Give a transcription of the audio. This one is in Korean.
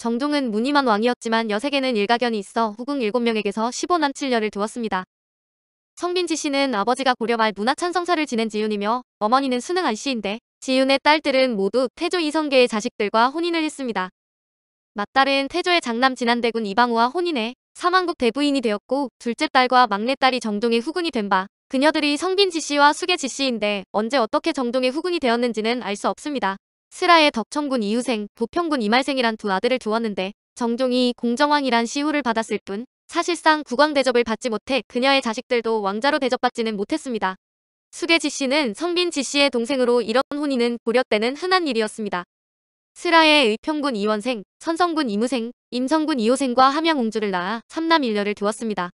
정종은 무늬만 왕이었지만 여색에는 일가견이 있어 후궁 7명에게서 1 5남7녀를 두었습니다. 성빈지 씨는 아버지가 고려말 문화찬성사를 지낸 지윤이며 어머니는 수능 안 씨인데 지윤의 딸들은 모두 태조 이성계의 자식들과 혼인을 했습니다. 맏딸은 태조의 장남 진안대군 이방우와 혼인해 사망국 대부인이 되었고 둘째 딸과 막내딸이 정종의 후궁이 된 바 그녀들이 성빈지 씨와 수계지 씨인데 언제 어떻게 정종의 후궁이 되었는지는 알 수 없습니다. 스라의 덕천군 이유생, 보평군 이말생이란 두 아들을 두었는데 정종이 공정왕이란 시후를 받았을 뿐 사실상 국왕 대접을 받지 못해 그녀의 자식들도 왕자로 대접받지는 못했습니다. 수계지 씨는 성빈지 씨의 동생으로 이런 혼인은 고려 때는 흔한 일이었습니다. 스라의 의평군 이원생, 선성군 이무생, 임성군 이호생과 함양웅주를 낳아 삼남 일녀를 두었습니다.